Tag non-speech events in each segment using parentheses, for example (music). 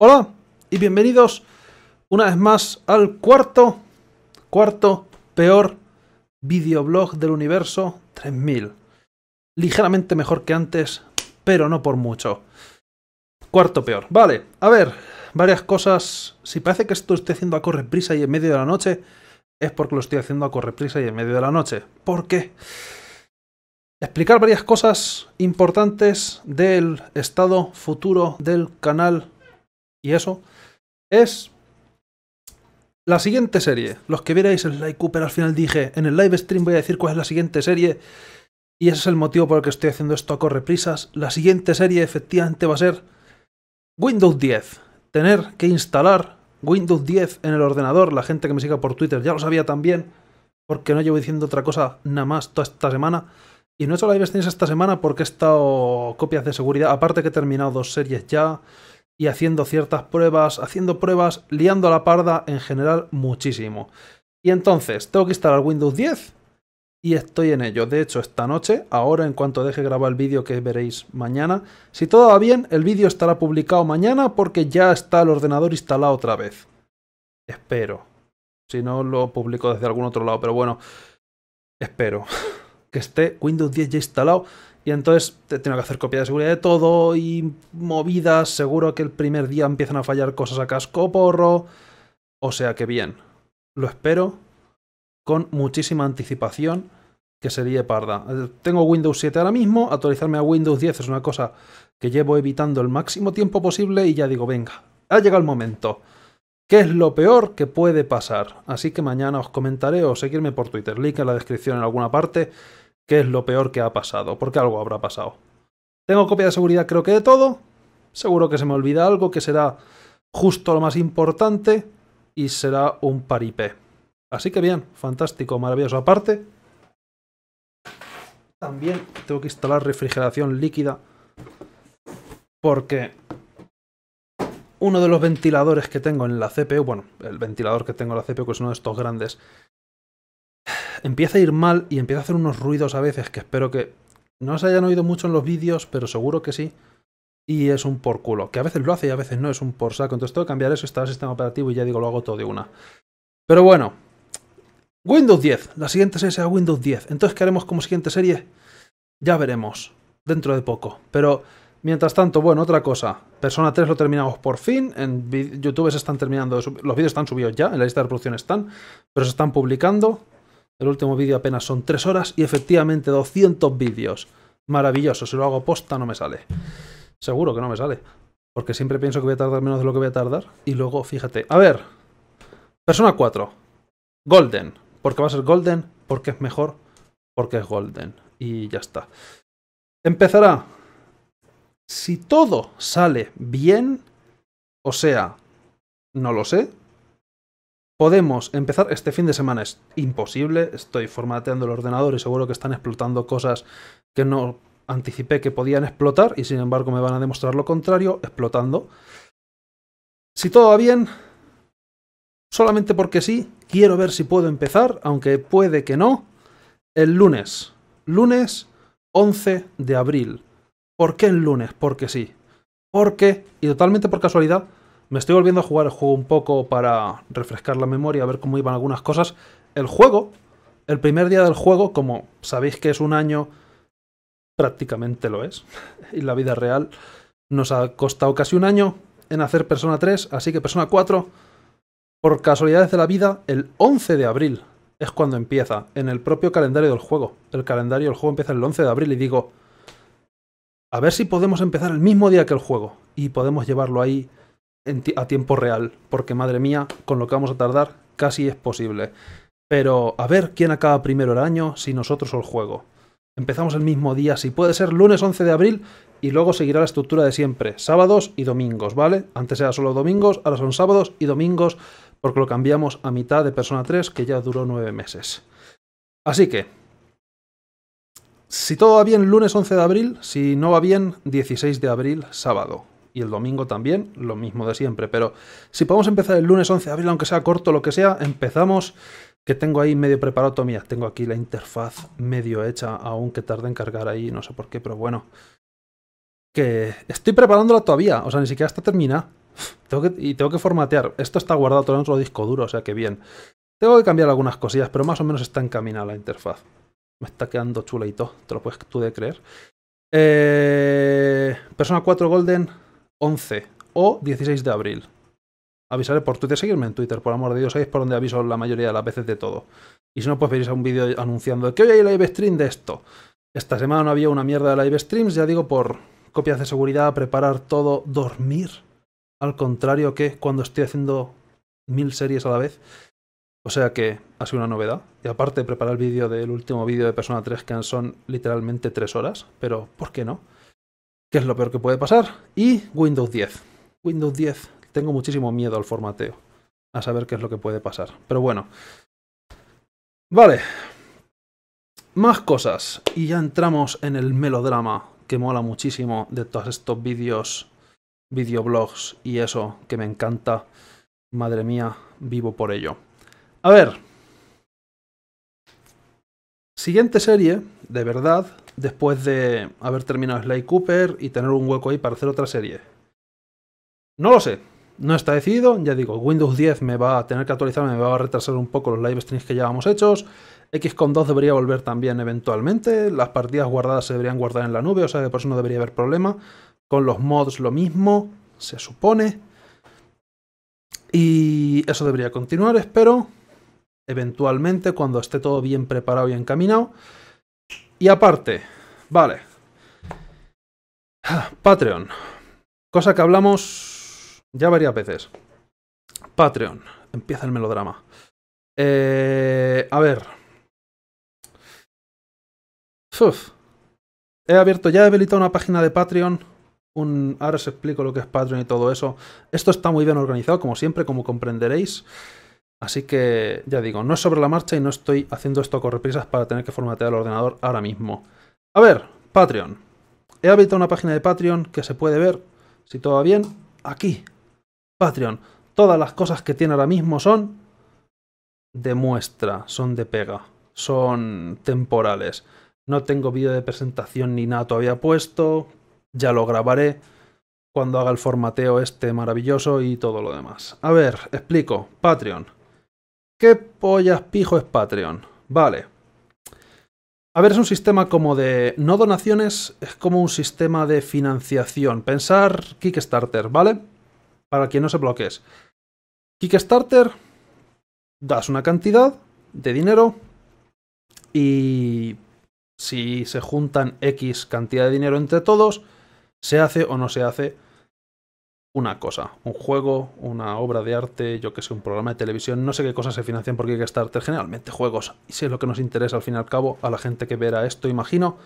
Hola y bienvenidos una vez más al cuarto, cuarto, peor videoblog del universo 3000. Ligeramente mejor que antes, pero no por mucho. Cuarto peor. Vale, a ver, varias cosas. Si parece que esto estoy haciendo a prisa y en medio de la noche, es porque lo estoy haciendo a prisa y en medio de la noche. ¿Por qué? Explicar varias cosas importantes del estado futuro del canal y eso, es la siguiente serie. Los que vierais el Like Cooper al final dije, en el live stream voy a decir cuál es la siguiente serie. Y ese es el motivo por el que estoy haciendo esto a correprisas. La siguiente serie efectivamente va a ser Windows 10. Tener que instalar Windows 10 en el ordenador. La gente que me siga por Twitter ya lo sabía también. Porque no llevo diciendo otra cosa nada más toda esta semana. Y no he hecho live streams esta semana porque he estado copias de seguridad. Aparte que he terminado dos series ya y haciendo ciertas pruebas, haciendo pruebas, liando a la parda en general muchísimo. Y entonces, tengo que instalar Windows 10 y estoy en ello. De hecho, esta noche, ahora en cuanto deje grabar el vídeo que veréis mañana, si todo va bien, el vídeo estará publicado mañana porque ya está el ordenador instalado otra vez. Espero. Si no, lo publico desde algún otro lado, pero bueno, espero (laughs) que esté Windows 10 ya instalado y entonces tengo que hacer copia de seguridad de todo y movidas. Seguro que el primer día empiezan a fallar cosas a casco porro. O sea que bien. Lo espero con muchísima anticipación que sería parda. Eh, tengo Windows 7 ahora mismo, actualizarme a Windows 10 es una cosa que llevo evitando el máximo tiempo posible y ya digo, venga, ha llegado el momento. ¿Qué es lo peor que puede pasar? Así que mañana os comentaré o seguirme por Twitter, link en la descripción en alguna parte qué es lo peor que ha pasado, porque algo habrá pasado. Tengo copia de seguridad creo que de todo. Seguro que se me olvida algo que será justo lo más importante y será un paripé. Así que bien, fantástico, maravilloso. Aparte, también tengo que instalar refrigeración líquida porque uno de los ventiladores que tengo en la CPU, bueno, el ventilador que tengo en la CPU, que es uno de estos grandes, empieza a ir mal y empieza a hacer unos ruidos a veces que espero que no se hayan oído mucho en los vídeos, pero seguro que sí. Y es un por culo, que a veces lo hace y a veces no, es un por saco. Entonces tengo que cambiar eso, está el sistema operativo y ya digo, lo hago todo de una. Pero bueno, Windows 10, la siguiente serie será Windows 10. Entonces, ¿qué haremos como siguiente serie? Ya veremos, dentro de poco. Pero Mientras tanto, bueno, otra cosa. Persona 3 lo terminamos por fin. En YouTube se están terminando. Los vídeos están subidos ya. En la lista de reproducción están. Pero se están publicando. El último vídeo apenas son 3 horas y efectivamente 200 vídeos. Maravilloso, si lo hago posta no me sale. Seguro que no me sale. Porque siempre pienso que voy a tardar menos de lo que voy a tardar. Y luego, fíjate. A ver. Persona 4. Golden. Porque va a ser Golden, porque es mejor, porque es Golden. Y ya está. Empezará. Si todo sale bien, o sea, no lo sé, Podemos empezar este fin de semana, es imposible, estoy formateando el ordenador y seguro que están explotando cosas que no anticipé que podían explotar y sin embargo me van a demostrar lo contrario, explotando. Si todo va bien, solamente porque sí, quiero ver si puedo empezar, aunque puede que no, el lunes. Lunes 11 de abril. ¿Por qué el lunes? Porque sí. Porque, y totalmente por casualidad, me estoy volviendo a jugar el juego un poco para refrescar la memoria, a ver cómo iban algunas cosas. El juego, el primer día del juego, como sabéis que es un año, prácticamente lo es, y (laughs) la vida real, nos ha costado casi un año en hacer Persona 3, así que Persona 4, por casualidades de la vida, el 11 de abril es cuando empieza, en el propio calendario del juego. El calendario del juego empieza el 11 de abril y digo, a ver si podemos empezar el mismo día que el juego y podemos llevarlo ahí a tiempo real, porque madre mía, con lo que vamos a tardar, casi es posible. Pero a ver quién acaba primero el año, si nosotros o el juego. Empezamos el mismo día, si puede ser lunes 11 de abril, y luego seguirá la estructura de siempre, sábados y domingos, ¿vale? Antes era solo domingos, ahora son sábados y domingos, porque lo cambiamos a mitad de Persona 3, que ya duró nueve meses. Así que, si todo va bien, lunes 11 de abril, si no va bien, 16 de abril, sábado y el domingo también, lo mismo de siempre. Pero si podemos empezar el lunes 11 de abril, aunque sea corto, lo que sea, empezamos. Que tengo ahí medio preparado, tomía. Tengo aquí la interfaz medio hecha, aunque tarde en cargar ahí, no sé por qué, pero bueno. Que estoy preparándola todavía, o sea, ni siquiera está terminada. y tengo que formatear. Esto está guardado todo en otro disco duro, o sea que bien. Tengo que cambiar algunas cosillas, pero más o menos está encaminada la interfaz. Me está quedando chula te lo puedes tú de creer. Eh, Persona 4 Golden, 11 o 16 de abril. Avisaré por Twitter, seguirme en Twitter, por amor de Dios, es por donde aviso la mayoría de las veces de todo. Y si no, pues veréis a un vídeo anunciando que hoy hay live stream de esto. Esta semana no había una mierda de live streams, ya digo, por copias de seguridad, preparar todo, dormir. Al contrario que cuando estoy haciendo mil series a la vez. O sea que ha sido una novedad. Y aparte, preparar el vídeo del último vídeo de Persona 3, que son literalmente tres horas, pero ¿por qué no? ¿Qué es lo peor que puede pasar, y Windows 10. Windows 10, tengo muchísimo miedo al formateo, a saber qué es lo que puede pasar. Pero bueno. Vale. Más cosas. Y ya entramos en el melodrama que mola muchísimo de todos estos vídeos, videoblogs y eso que me encanta. Madre mía, vivo por ello. A ver, Siguiente serie, de verdad, después de haber terminado Sly Cooper y tener un hueco ahí para hacer otra serie. No lo sé, no está decidido, ya digo, Windows 10 me va a tener que actualizar, me va a retrasar un poco los live streams que ya llevamos hechos, con 2 debería volver también eventualmente, las partidas guardadas se deberían guardar en la nube, o sea que por eso no debería haber problema, con los mods lo mismo, se supone, y eso debería continuar, espero, eventualmente cuando esté todo bien preparado y encaminado. Y aparte, vale. Patreon. Cosa que hablamos ya varias veces. Patreon. Empieza el melodrama. Eh, a ver. He abierto, ya he habilitado una página de Patreon. Un, ahora os explico lo que es Patreon y todo eso. Esto está muy bien organizado, como siempre, como comprenderéis. Así que ya digo, no es sobre la marcha y no estoy haciendo esto con reprisas para tener que formatear el ordenador ahora mismo. A ver, Patreon. He habilitado una página de Patreon que se puede ver, si todo va bien, aquí. Patreon. Todas las cosas que tiene ahora mismo son de muestra, son de pega, son temporales. No tengo vídeo de presentación ni nada todavía puesto. Ya lo grabaré cuando haga el formateo este maravilloso y todo lo demás. A ver, explico. Patreon ¿Qué pollas pijo es Patreon? Vale. A ver, es un sistema como de... No donaciones, es como un sistema de financiación. Pensar Kickstarter, ¿vale? Para quien no se bloquees. Kickstarter, das una cantidad de dinero y si se juntan X cantidad de dinero entre todos, se hace o no se hace una cosa, un juego, una obra de arte, yo que sé, un programa de televisión, no sé qué cosas se financian porque hay que estar, generalmente juegos, y si es lo que nos interesa al fin y al cabo a la gente que verá esto, imagino,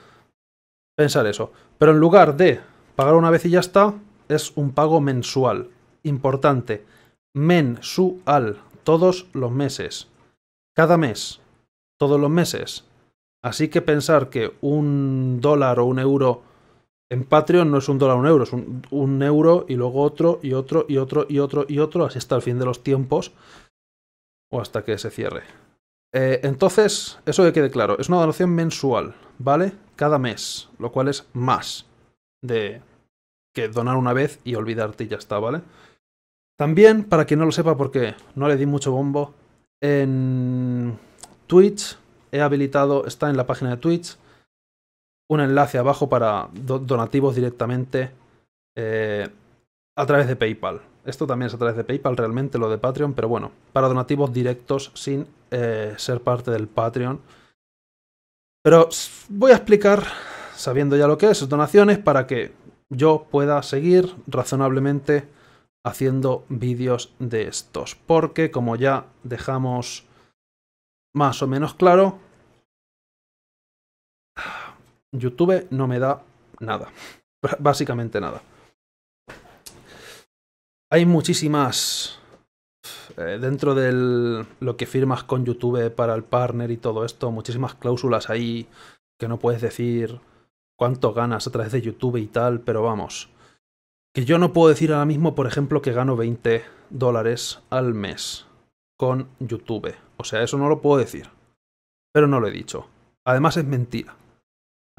pensar eso. Pero en lugar de pagar una vez y ya está, es un pago mensual, importante, mensual, todos los meses, cada mes, todos los meses. Así que pensar que un dólar o un euro en Patreon no es un dólar, un euro, es un, euro y luego otro y otro y otro y otro y otro, así hasta el fin de los tiempos o hasta que se cierre. Eh, entonces, eso que quede claro, es una donación mensual, ¿vale? Cada mes, lo cual es más de que donar una vez y olvidarte y ya está, ¿vale? También, para quien no lo sepa porque no le di mucho bombo, en Twitch he habilitado, está en la página de Twitch, un enlace abajo para donativos directamente eh, a través de PayPal. Esto también es a través de PayPal, realmente lo de Patreon, pero bueno, para donativos directos sin eh, ser parte del Patreon. Pero voy a explicar, sabiendo ya lo que es, donaciones para que yo pueda seguir razonablemente haciendo vídeos de estos. Porque como ya dejamos más o menos claro, YouTube no me da nada, básicamente nada. Hay muchísimas eh, dentro de lo que firmas con YouTube para el partner y todo esto, muchísimas cláusulas ahí que no puedes decir cuánto ganas a través de YouTube y tal, pero vamos. Que yo no puedo decir ahora mismo, por ejemplo, que gano 20 dólares al mes con YouTube. O sea, eso no lo puedo decir. Pero no lo he dicho. Además es mentira.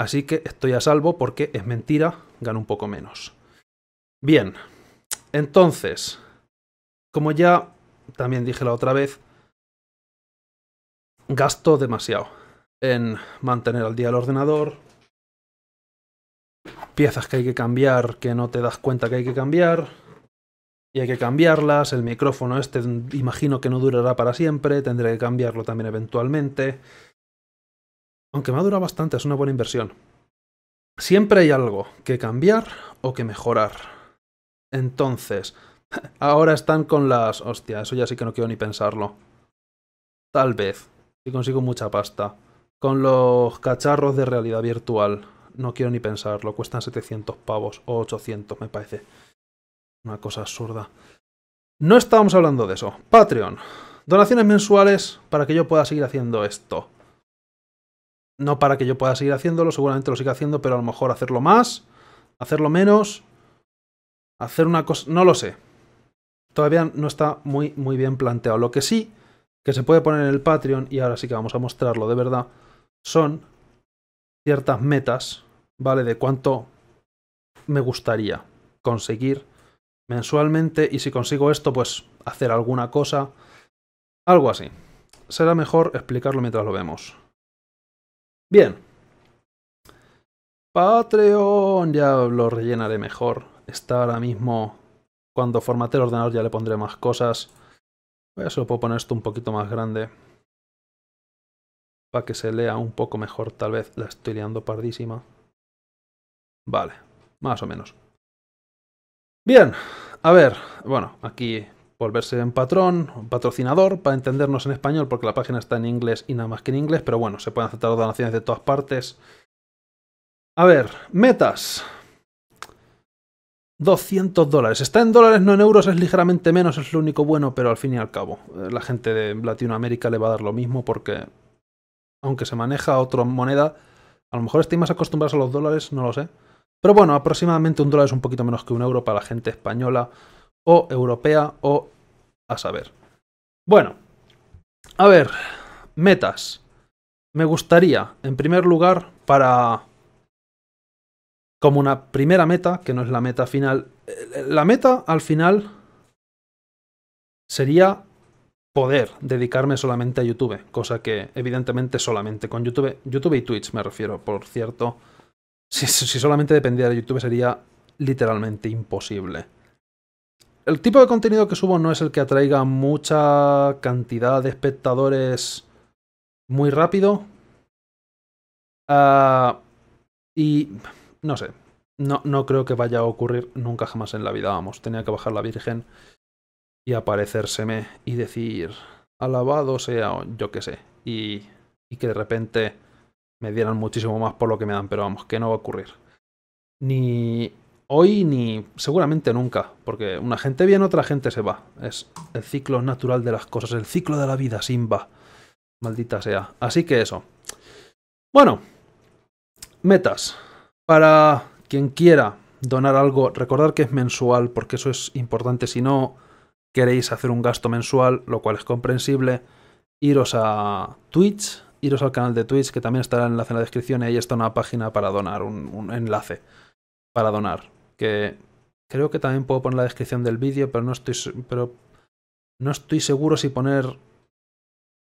Así que estoy a salvo porque es mentira, gano un poco menos. Bien, entonces, como ya también dije la otra vez, gasto demasiado en mantener al día el ordenador, piezas que hay que cambiar que no te das cuenta que hay que cambiar, y hay que cambiarlas, el micrófono este imagino que no durará para siempre, tendré que cambiarlo también eventualmente. Aunque me ha durado bastante, es una buena inversión. Siempre hay algo que cambiar o que mejorar. Entonces, (laughs) ahora están con las... Hostia, eso ya sí que no quiero ni pensarlo. Tal vez, si consigo mucha pasta. Con los cacharros de realidad virtual. No quiero ni pensarlo, cuestan 700 pavos o 800 me parece. Una cosa absurda. No estábamos hablando de eso. Patreon. Donaciones mensuales para que yo pueda seguir haciendo esto. No para que yo pueda seguir haciéndolo, seguramente lo siga haciendo, pero a lo mejor hacerlo más, hacerlo menos, hacer una cosa, no lo sé. Todavía no está muy, muy bien planteado. Lo que sí que se puede poner en el Patreon, y ahora sí que vamos a mostrarlo de verdad, son ciertas metas, ¿vale? De cuánto me gustaría conseguir mensualmente y si consigo esto, pues hacer alguna cosa, algo así. Será mejor explicarlo mientras lo vemos. Bien. Patreon, ya lo rellenaré mejor. Está ahora mismo, cuando formate el ordenador ya le pondré más cosas. Voy a puedo poner esto un poquito más grande. Para que se lea un poco mejor, tal vez. La estoy liando pardísima. Vale, más o menos. Bien, a ver, bueno, aquí volverse en patrón, patrocinador, para entendernos en español, porque la página está en inglés y nada más que en inglés, pero bueno, se pueden aceptar donaciones de todas partes. A ver, metas. 200 dólares. Está en dólares, no en euros, es ligeramente menos, es lo único bueno, pero al fin y al cabo, eh, la gente de Latinoamérica le va a dar lo mismo porque, aunque se maneja otra moneda, a lo mejor estoy más acostumbrados a los dólares, no lo sé. Pero bueno, aproximadamente un dólar es un poquito menos que un euro para la gente española o europea o a saber. Bueno, a ver, metas. Me gustaría, en primer lugar, para... como una primera meta, que no es la meta final, eh, la meta al final sería poder dedicarme solamente a YouTube, cosa que evidentemente solamente con YouTube, YouTube y Twitch me refiero, por cierto, si, si solamente dependiera de YouTube sería literalmente imposible el tipo de contenido que subo no es el que atraiga mucha cantidad de espectadores muy rápido. Ah, y no sé, no, no creo que vaya a ocurrir nunca jamás en la vida. Vamos, tenía que bajar la Virgen y aparecérseme y decir, alabado sea, yo qué sé. Y, y que de repente me dieran muchísimo más por lo que me dan, pero vamos, que no va a ocurrir. Ni, hoy ni seguramente nunca, porque una gente viene, otra gente se va. Es el ciclo natural de las cosas, el ciclo de la vida, Simba. Maldita sea. Así que eso. Bueno, metas. Para quien quiera donar algo, recordar que es mensual, porque eso es importante. Si no queréis hacer un gasto mensual, lo cual es comprensible, iros a Twitch, iros al canal de Twitch, que también estará el enlace en la descripción, y ahí está una página para donar, un enlace para donar. Que creo que también puedo poner la descripción del vídeo, pero no estoy, pero no estoy seguro si poner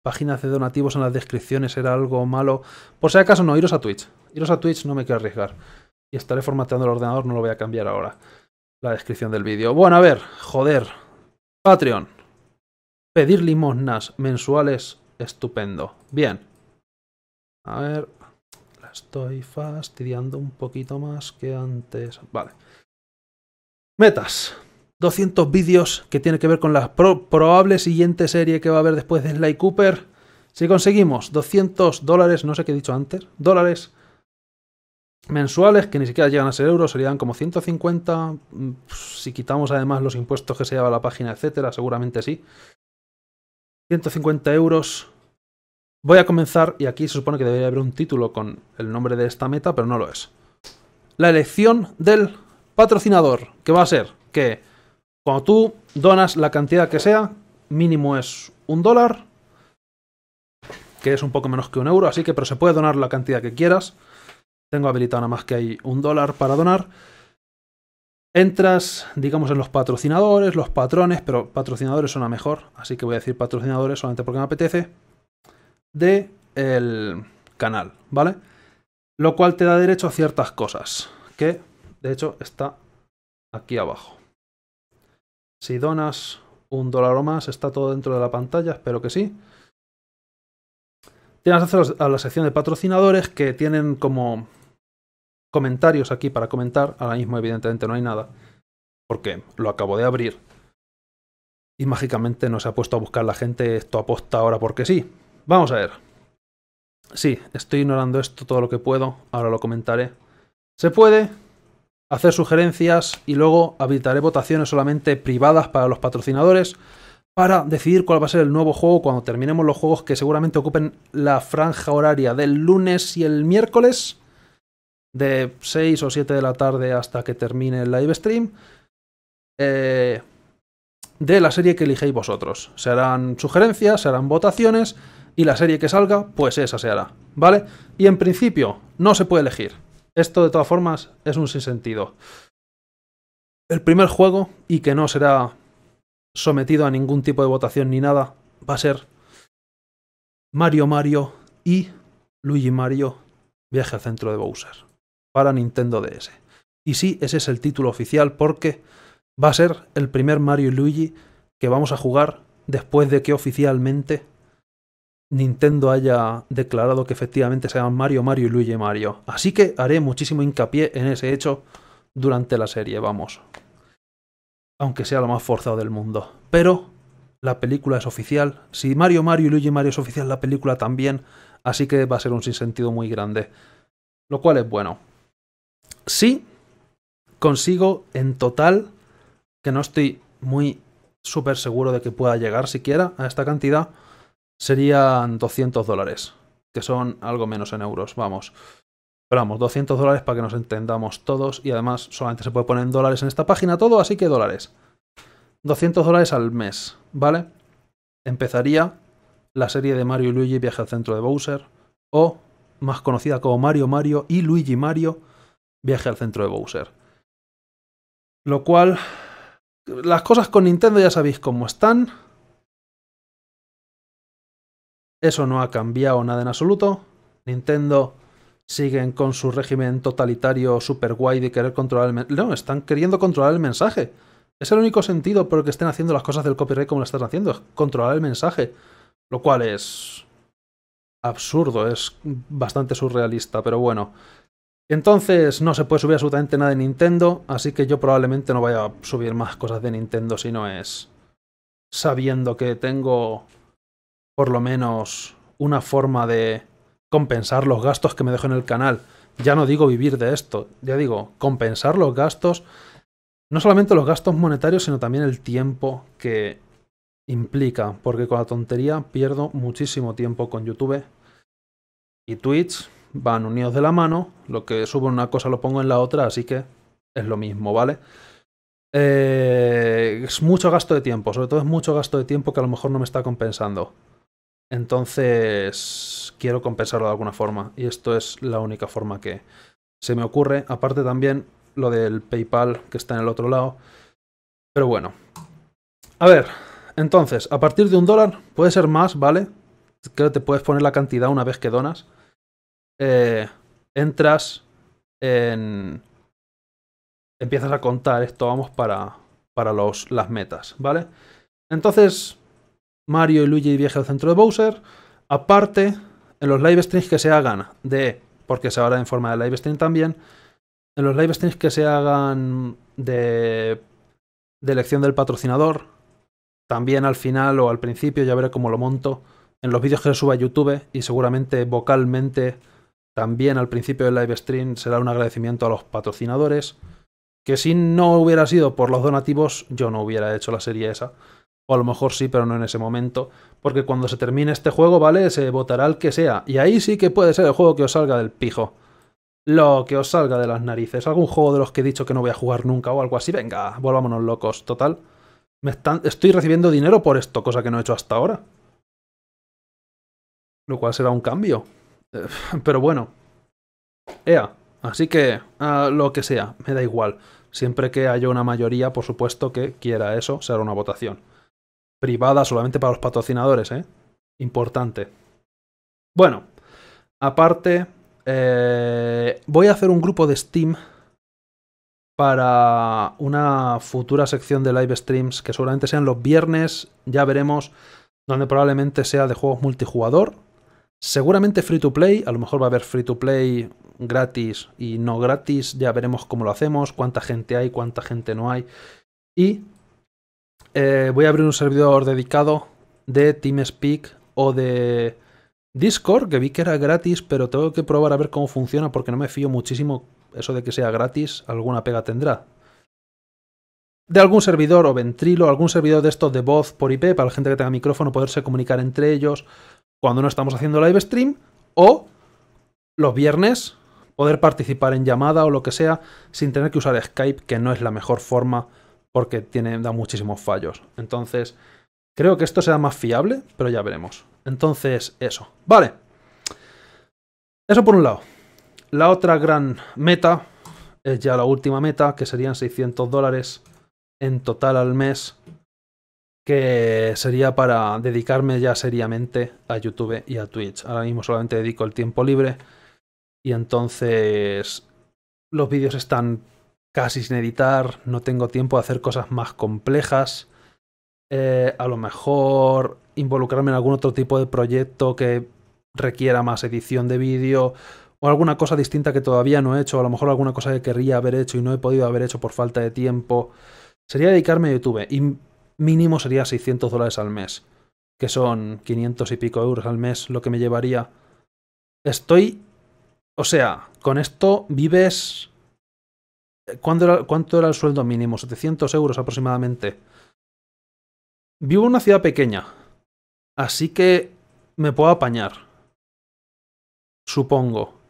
páginas de donativos en las descripciones era algo malo. Por si acaso no, iros a Twitch. Iros a Twitch no me quiero arriesgar. Y estaré formateando el ordenador, no lo voy a cambiar ahora. La descripción del vídeo. Bueno, a ver, joder. Patreon. Pedir limosnas mensuales, estupendo. Bien. A ver, estoy fastidiando un poquito más que antes. Vale. Metas. 200 vídeos que tiene que ver con la probable siguiente serie que va a haber después de Sly Cooper. Si conseguimos 200 dólares, no sé qué he dicho antes, dólares mensuales, que ni siquiera llegan a ser euros, serían como 150. Mm, si quitamos además los impuestos que se lleva la página, etcétera, seguramente sí. 150 euros Voy a comenzar, y aquí se supone que debería haber un título con el nombre de esta meta, pero no lo es. La elección del patrocinador, que va a ser que cuando tú donas la cantidad que sea, mínimo es un dólar, que es un poco menos que un euro, así que pero se puede donar la cantidad que quieras. Tengo habilitado nada más que hay un dólar para donar. Entras, digamos, en los patrocinadores, los patrones, pero patrocinadores suena mejor, así que voy a decir patrocinadores solamente porque me apetece de el canal, ¿vale? Lo cual te da derecho a ciertas cosas, que de hecho está aquí abajo. Si donas un dólar o más, está todo dentro de la pantalla, espero que sí. Tienes acceso a la sección de patrocinadores que tienen como comentarios aquí para comentar. Ahora mismo evidentemente no hay nada, porque lo acabo de abrir. Y mágicamente no se ha puesto a buscar la gente esto aposta ahora porque sí. Vamos a ver. Sí, estoy ignorando esto todo lo que puedo, ahora lo comentaré. Se puede hacer sugerencias y luego habilitaré votaciones solamente privadas para los patrocinadores para decidir cuál va a ser el nuevo juego cuando terminemos los juegos que seguramente ocupen la franja horaria del lunes y el miércoles de 6 o 7 de la tarde hasta que termine el live stream eh, de la serie que eligéis vosotros. Se harán sugerencias, se harán votaciones y la serie que salga, pues esa se hará, ¿vale? Y en principio, no se puede elegir. Esto de todas formas es un sinsentido. El primer juego, y que no será sometido a ningún tipo de votación ni nada, va a ser Mario Mario y Luigi Mario Viaje al centro de Bowser para Nintendo DS. Y sí, ese es el título oficial porque va a ser el primer Mario y Luigi que vamos a jugar después de que oficialmente Nintendo haya declarado que efectivamente se llaman Mario, Mario y Luigi Mario. Así que haré muchísimo hincapié en ese hecho durante la serie, vamos. Aunque sea lo más forzado del mundo. Pero la película es oficial. Si Mario, Mario y Luigi Mario es oficial, la película también. Así que va a ser un sinsentido muy grande. Lo cual es bueno. Sí, consigo en total, que no estoy muy súper seguro de que pueda llegar siquiera a esta cantidad, serían 200 dólares, que son algo menos en euros, vamos. Pero vamos, 200 dólares para que nos entendamos todos y además solamente se puede poner en dólares en esta página todo, así que dólares. 200 dólares al mes, ¿vale? Empezaría la serie de Mario y Luigi Viaje al Centro de Bowser o más conocida como Mario Mario y Luigi Mario Viaje al Centro de Bowser. Lo cual, las cosas con Nintendo ya sabéis cómo están eso no ha cambiado nada en absoluto. Nintendo siguen con su régimen totalitario super guay de querer controlar el mensaje. No, están queriendo controlar el mensaje. Es el único sentido por el que estén haciendo las cosas del copyright como las están haciendo, es controlar el mensaje. Lo cual es absurdo, es bastante surrealista, pero bueno. Entonces no se puede subir absolutamente nada de Nintendo, así que yo probablemente no vaya a subir más cosas de Nintendo si no es sabiendo que tengo por lo menos una forma de compensar los gastos que me dejo en el canal. Ya no digo vivir de esto, ya digo compensar los gastos, no solamente los gastos monetarios, sino también el tiempo que implica, porque con la tontería pierdo muchísimo tiempo con YouTube y Twitch, van unidos de la mano, lo que subo en una cosa lo pongo en la otra, así que es lo mismo, ¿vale? Eh, es mucho gasto de tiempo, sobre todo es mucho gasto de tiempo que a lo mejor no me está compensando. Entonces quiero compensarlo de alguna forma y esto es la única forma que se me ocurre. Aparte también lo del PayPal que está en el otro lado. Pero bueno. A ver, entonces, a partir de un dólar, puede ser más, ¿vale? Creo que te puedes poner la cantidad una vez que donas. Eh, entras en... Empiezas a contar esto, vamos, para, para los, las metas, ¿vale? Entonces, Mario y Luigi viajan al centro de Bowser. Aparte, en los live streams que se hagan de, porque se hará en forma de live stream también, en los live streams que se hagan de, elección del patrocinador, también al final o al principio, ya veré cómo lo monto, en los vídeos que suba a YouTube y seguramente vocalmente también al principio del live stream será un agradecimiento a los patrocinadores, que si no hubiera sido por los donativos yo no hubiera hecho la serie esa a lo mejor sí, pero no en ese momento. Porque cuando se termine este juego, ¿vale? Se votará el que sea. Y ahí sí que puede ser el juego que os salga del pijo. Lo que os salga de las narices. Algún juego de los que he dicho que no voy a jugar nunca o algo así. Venga, volvámonos locos. Total. Me Estoy recibiendo dinero por esto, cosa que no he hecho hasta ahora. Lo cual será un cambio. Eh, pero bueno. Ea. Así que, lo que sea, me da igual. Siempre que haya una mayoría, por supuesto, que quiera eso, será una votación privada solamente para los patrocinadores, ¿eh? Importante. Bueno, aparte, eh, voy a hacer un grupo de Steam para una futura sección de live streams que seguramente sean los viernes, ya veremos, donde probablemente sea de juegos multijugador, seguramente free to play, a lo mejor va a haber free to play gratis y no gratis, ya veremos cómo lo hacemos, cuánta gente hay, cuánta gente no hay. Y eh, voy a abrir un servidor dedicado de TeamSpeak o de Discord, que vi que era gratis, pero tengo que probar a ver cómo funciona porque no me fío muchísimo eso de que sea gratis, alguna pega tendrá. De algún servidor o ventrilo, algún servidor de estos de voz por IP, para la gente que tenga micrófono poderse comunicar entre ellos cuando no estamos haciendo live stream, o los viernes poder participar en llamada o lo que sea sin tener que usar Skype, que no es la mejor forma de porque tiene, da muchísimos fallos. Entonces, creo que esto será más fiable, pero ya veremos. Entonces, eso. Vale. Eso por un lado. La otra gran meta, es ya la última meta, que serían 600 dólares en total al mes, que sería para dedicarme ya seriamente a YouTube y a Twitch. Ahora mismo solamente dedico el tiempo libre y entonces los vídeos están casi sin editar, no tengo tiempo de hacer cosas más complejas. Eh, a lo mejor involucrarme en algún otro tipo de proyecto que requiera más edición de vídeo o alguna cosa distinta que todavía no he hecho, a lo mejor alguna cosa que querría haber hecho y no he podido haber hecho por falta de tiempo. Sería dedicarme a YouTube y mínimo sería 600 dólares al mes, que son 500 y pico euros al mes lo que me llevaría. Estoy... O sea, con esto vives ¿cuánto era, el sueldo mínimo? 700 euros aproximadamente. Vivo en una ciudad pequeña, así que me puedo apañar. Supongo.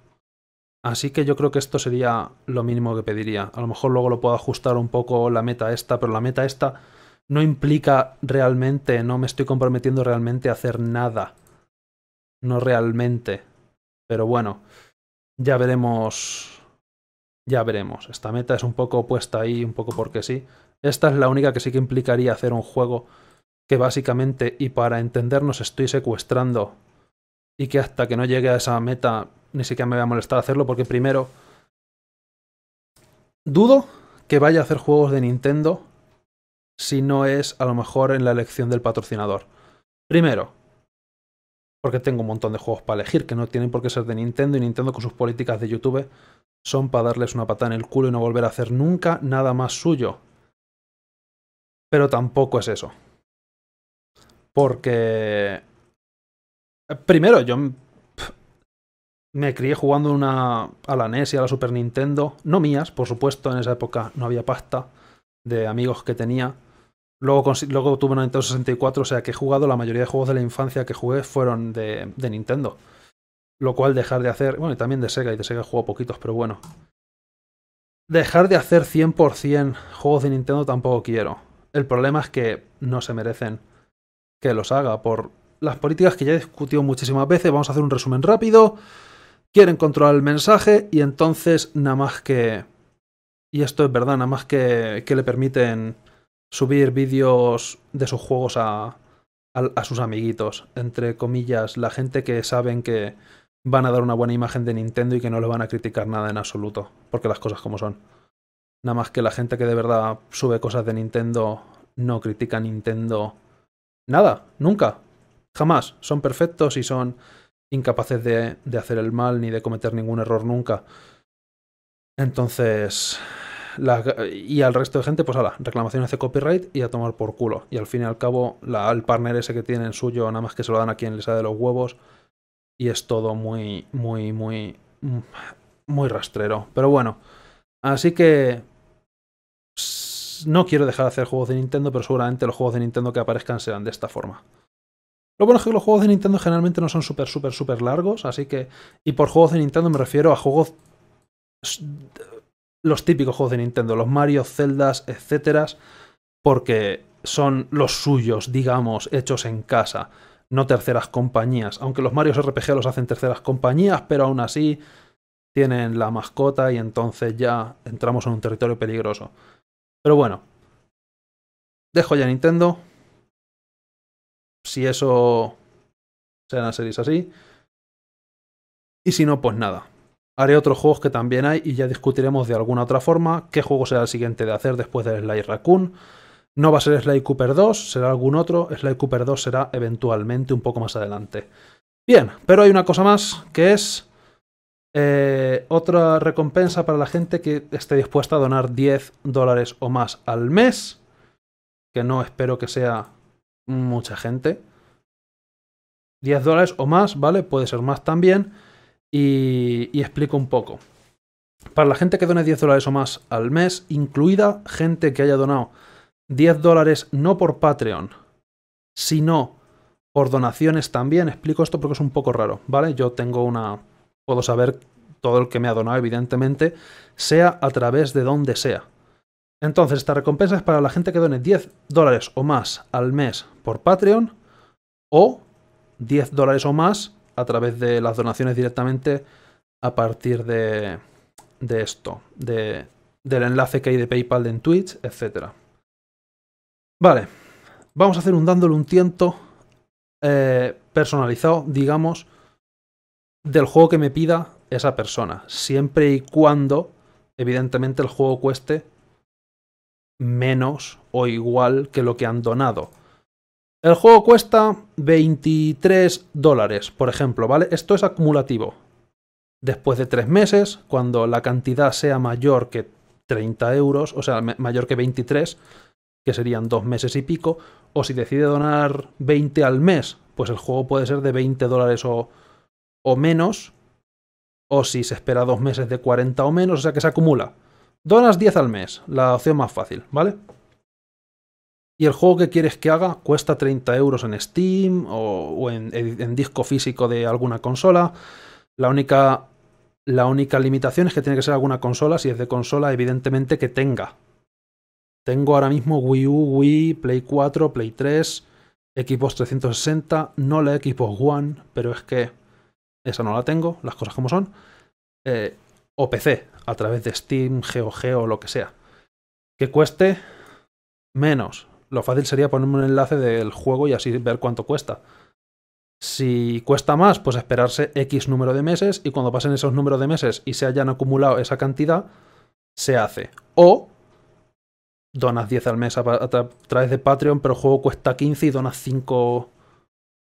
Así que yo creo que esto sería lo mínimo que pediría. A lo mejor luego lo puedo ajustar un poco la meta esta, pero la meta esta no implica realmente, no me estoy comprometiendo realmente a hacer nada. No realmente. Pero bueno, ya veremos ya veremos. Esta meta es un poco opuesta ahí, un poco porque sí. Esta es la única que sí que implicaría hacer un juego que básicamente, y para entendernos, estoy secuestrando. Y que hasta que no llegue a esa meta ni siquiera me voy a molestar hacerlo porque primero... Dudo que vaya a hacer juegos de Nintendo si no es a lo mejor en la elección del patrocinador. Primero, porque tengo un montón de juegos para elegir que no tienen por qué ser de Nintendo y Nintendo con sus políticas de YouTube son para darles una patada en el culo y no volver a hacer nunca nada más suyo. Pero tampoco es eso. Porque... Primero, yo me crié jugando una, a la NES y a la Super Nintendo. No mías, por supuesto, en esa época no había pasta de amigos que tenía. Luego, luego tuve una Nintendo 64, o sea que he jugado, la mayoría de juegos de la infancia que jugué fueron de, de Nintendo. Lo cual dejar de hacer... Bueno, y también de Sega, y de Sega juego poquitos, pero bueno. Dejar de hacer 100% juegos de Nintendo tampoco quiero. El problema es que no se merecen que los haga por las políticas que ya he discutido muchísimas veces. Vamos a hacer un resumen rápido. Quieren controlar el mensaje y entonces nada más que... Y esto es verdad, nada más que, que le permiten subir vídeos de sus juegos a, a, sus amiguitos. Entre comillas, la gente que saben que, van a dar una buena imagen de Nintendo y que no les van a criticar nada en absoluto, porque las cosas como son. Nada más que la gente que de verdad sube cosas de Nintendo no critica a Nintendo nada, nunca, jamás. Son perfectos y son incapaces de, hacer el mal ni de cometer ningún error nunca. Entonces, y al resto de gente, pues ala, reclamación de copyright y a tomar por culo. Y al fin y al cabo, la, el partner ese que tienen suyo, nada más que se lo dan a quien les ha de los huevos, y es todo muy, muy, muy, mm, muy rastrero. Pero bueno, así que no quiero dejar de hacer juegos de Nintendo, pero seguramente los juegos de Nintendo que aparezcan serán de esta forma. Lo bueno es que los juegos de Nintendo generalmente no son súper, súper, súper largos, así que... Y por juegos de Nintendo me refiero a juegos... Los típicos juegos de Nintendo, los Mario, Zeldas, etcétera, porque son los suyos, digamos, hechos en casa no terceras compañías. Aunque los Mario RPG los hacen terceras compañías, pero aún así tienen la mascota y entonces ya entramos en un territorio peligroso. Pero bueno, dejo ya Nintendo. Si eso sean las series así. Y si no, pues nada. Haré otros juegos que también hay y ya discutiremos de alguna otra forma qué juego será el siguiente de hacer después del Sly Raccoon. No va a ser Sly Cooper 2, será algún otro. Sly Cooper 2 será eventualmente un poco más adelante. Bien, pero hay una cosa más que es eh, otra recompensa para la gente que esté dispuesta a donar 10 dólares o más al mes. Que no espero que sea mucha gente. 10 dólares o más, ¿vale? Puede ser más también. Y, y explico un poco. Para la gente que done 10 dólares o más al mes, incluida gente que haya donado 10 dólares no por Patreon, sino por donaciones también. Explico esto porque es un poco raro, ¿vale? Yo tengo una... Puedo saber todo el que me ha donado, evidentemente, sea a través de donde sea. Entonces, esta recompensa es para la gente que done 10 dólares o más al mes por Patreon o 10 dólares o más a través de las donaciones directamente a partir de, de esto, de, del enlace que hay de PayPal en Twitch, etcétera. Vale, vamos a hacer un dándole un tiento eh, personalizado, digamos, del juego que me pida esa persona. Siempre y cuando, evidentemente, el juego cueste menos o igual que lo que han donado. El juego cuesta 23 dólares, por ejemplo, ¿vale? Esto es acumulativo. Después de tres meses, cuando la cantidad sea mayor que 30 euros, o sea, mayor que 23, que serían dos meses y pico, o si decide donar 20 al mes, pues el juego puede ser de 20 dólares o, o menos, o si se espera dos meses de 40 o menos, o sea que se acumula. Donas 10 al mes, la opción más fácil, ¿vale? Y el juego que quieres que haga cuesta 30 euros en Steam o, en, en, disco físico de alguna consola. La única, la única limitación es que tiene que ser alguna consola, si es de consola, evidentemente que tenga tengo ahora mismo Wii U, Wii, Play 4, Play 3, Equipos 360, no la Equipos One, pero es que esa no la tengo, las cosas como son. Eh, o PC, a través de Steam, GOG o lo que sea. Que cueste menos. Lo fácil sería ponerme un enlace del juego y así ver cuánto cuesta. Si cuesta más, pues esperarse X número de meses y cuando pasen esos números de meses y se hayan acumulado esa cantidad, se hace. O donas 10 al mes a, través de Patreon, pero el juego cuesta 15 y donas 5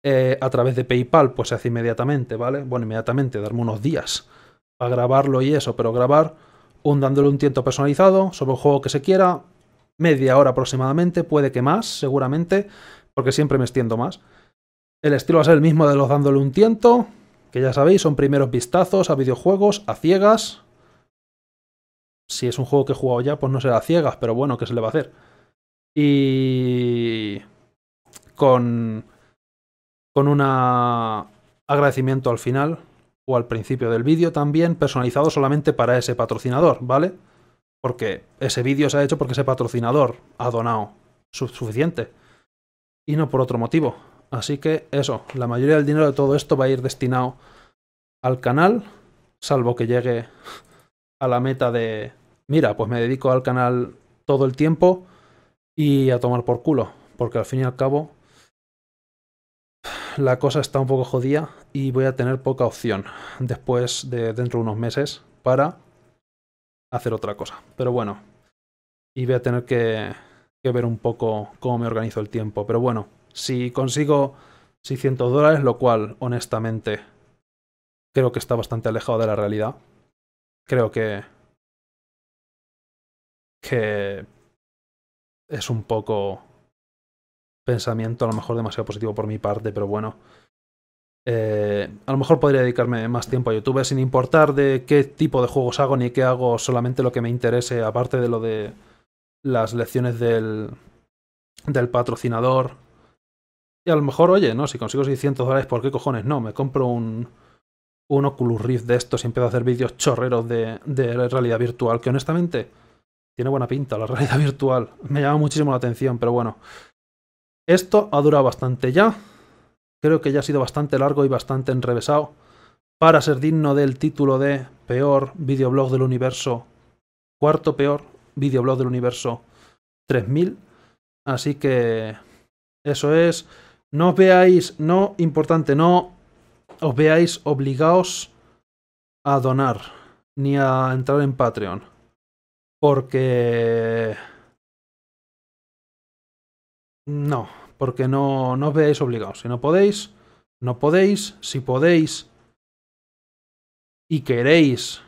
eh, a través de PayPal, pues se hace inmediatamente, ¿vale? Bueno, inmediatamente, darme unos días para grabarlo y eso, pero grabar un dándole un tiento personalizado sobre el juego que se quiera, media hora aproximadamente, puede que más, seguramente, porque siempre me extiendo más. El estilo va a ser el mismo de los dándole un tiento, que ya sabéis, son primeros vistazos a videojuegos, a ciegas, si es un juego que he jugado ya, pues no será ciegas, pero bueno, ¿qué se le va a hacer? Y con, con un agradecimiento al final o al principio del vídeo también, personalizado solamente para ese patrocinador, ¿vale? Porque ese vídeo se ha hecho porque ese patrocinador ha donado suficiente y no por otro motivo. Así que eso, la mayoría del dinero de todo esto va a ir destinado al canal, salvo que llegue a la meta de, mira, pues me dedico al canal todo el tiempo y a tomar por culo, porque al fin y al cabo la cosa está un poco jodida y voy a tener poca opción después de dentro de unos meses para hacer otra cosa. Pero bueno, y voy a tener que, que ver un poco cómo me organizo el tiempo. Pero bueno, si consigo 600 dólares, lo cual honestamente creo que está bastante alejado de la realidad, creo que que es un poco pensamiento, a lo mejor demasiado positivo por mi parte, pero bueno. Eh, a lo mejor podría dedicarme más tiempo a YouTube sin importar de qué tipo de juegos hago ni qué hago, solamente lo que me interese, aparte de lo de las lecciones del, del patrocinador. Y a lo mejor, oye, ¿no? Si consigo 600 dólares, ¿por qué cojones? No, me compro un, un Oculus Rift de estos y empiezo a hacer vídeos chorreros de, de realidad virtual, que honestamente tiene buena pinta la realidad (laughs) virtual. Me llama muchísimo la atención, pero bueno. Esto ha durado bastante ya. Creo que ya ha sido bastante largo y bastante enrevesado para ser digno del título de peor videoblog del universo. Cuarto peor videoblog del universo 3000. Así que eso es. No os veáis, no, importante, no os veáis obligados a donar ni a entrar en Patreon porque... No, porque no, no os veáis obligados. Si no podéis, no podéis. Si podéis y queréis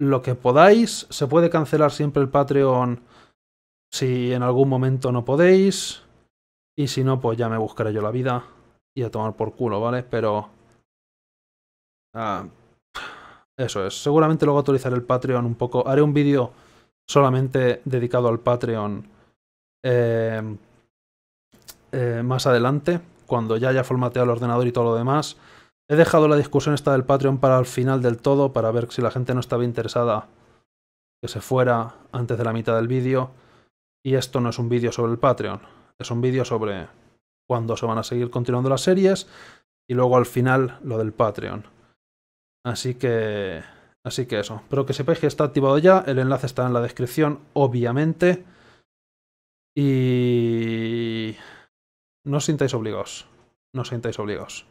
lo que podáis, se puede cancelar siempre el Patreon si en algún momento no podéis. Y si no, pues ya me buscaré yo la vida y a tomar por culo, ¿vale? Pero... Ah, eso es. Seguramente luego actualizaré el Patreon un poco. Haré un vídeo solamente dedicado al Patreon eh, eh, más adelante, cuando ya haya formateado el ordenador y todo lo demás. He dejado la discusión esta del Patreon para el final del todo, para ver si la gente no estaba interesada que se fuera antes de la mitad del vídeo. Y esto no es un vídeo sobre el Patreon, es un vídeo sobre cuándo se van a seguir continuando las series y luego al final lo del Patreon. Así que... Así que eso. Pero que sepáis que está activado ya. El enlace está en la descripción, obviamente. Y... No os sintáis obligados. No os sintáis obligados.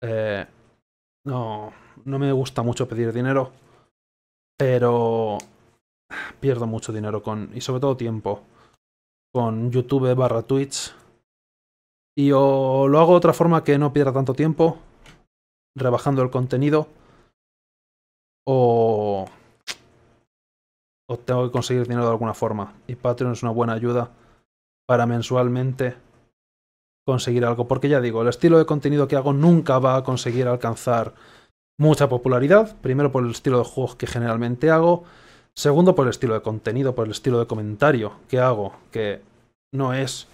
Eh, no, no me gusta mucho pedir dinero. Pero... Pierdo mucho dinero con... Y sobre todo tiempo. Con YouTube barra Twitch. Y o lo hago de otra forma que no pierda tanto tiempo rebajando el contenido o, tengo que conseguir dinero de alguna forma. Y Patreon es una buena ayuda para mensualmente conseguir algo. Porque ya digo, el estilo de contenido que hago nunca va a conseguir alcanzar mucha popularidad. Primero por el estilo de juegos que generalmente hago. Segundo por el estilo de contenido, por el estilo de comentario que hago, que no es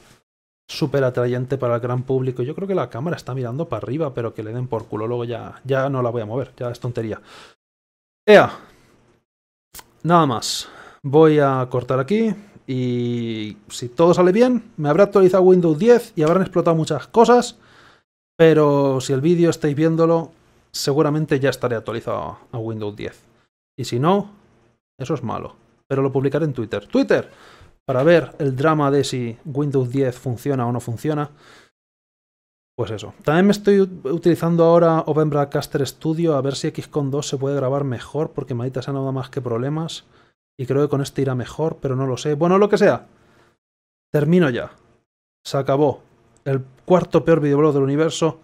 súper atrayente para el gran público. Yo creo que la cámara está mirando para arriba, pero que le den por culo. Luego ya, ya no la voy a mover, ya es tontería. Ea, nada más. Voy a cortar aquí y si todo sale bien, me habrá actualizado Windows 10 y habrán explotado muchas cosas, pero si el vídeo estáis viéndolo, seguramente ya estaré actualizado a Windows 10. Y si no, eso es malo, pero lo publicaré en Twitter. Twitter, para ver el drama de si Windows 10 funciona o no funciona. Pues eso. También me estoy utilizando ahora Open Studio a ver si XCON 2 se puede grabar mejor, porque maldita sea nada más que problemas. Y creo que con este irá mejor, pero no lo sé. Bueno, lo que sea. Termino ya. Se acabó. El cuarto peor videoblog del universo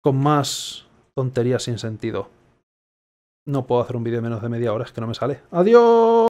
con más tonterías sin sentido. No puedo hacer un vídeo menos de media hora, es que no me sale. ¡Adiós!